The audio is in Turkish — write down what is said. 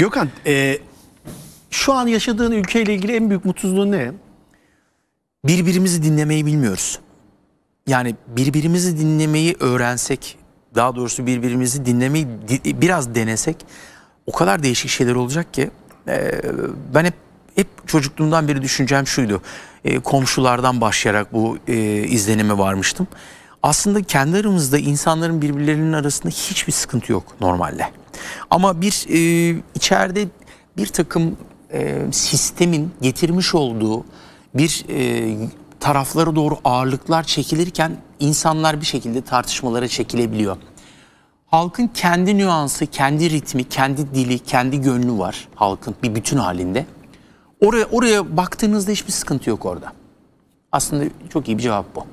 Gökhan, e, şu an yaşadığın ülkeyle ilgili en büyük mutsuzluğun ne? Birbirimizi dinlemeyi bilmiyoruz. Yani birbirimizi dinlemeyi öğrensek, daha doğrusu birbirimizi dinlemeyi di biraz denesek o kadar değişik şeyler olacak ki e, ben hep hep çocukluğumdan beri düşüncem şuydu. E, komşulardan başlayarak bu e, izlenime varmıştım. Aslında kendi aramızda insanların birbirlerinin arasında hiçbir sıkıntı yok normalde. Ama bir e, içeride bir takım e, sistemin getirmiş olduğu bir e, taraflara doğru ağırlıklar çekilirken insanlar bir şekilde tartışmalara çekilebiliyor. Halkın kendi nüansı, kendi ritmi, kendi dili, kendi gönlü var halkın bir bütün halinde. Oraya, oraya baktığınızda hiçbir sıkıntı yok orada. Aslında çok iyi bir cevap bu.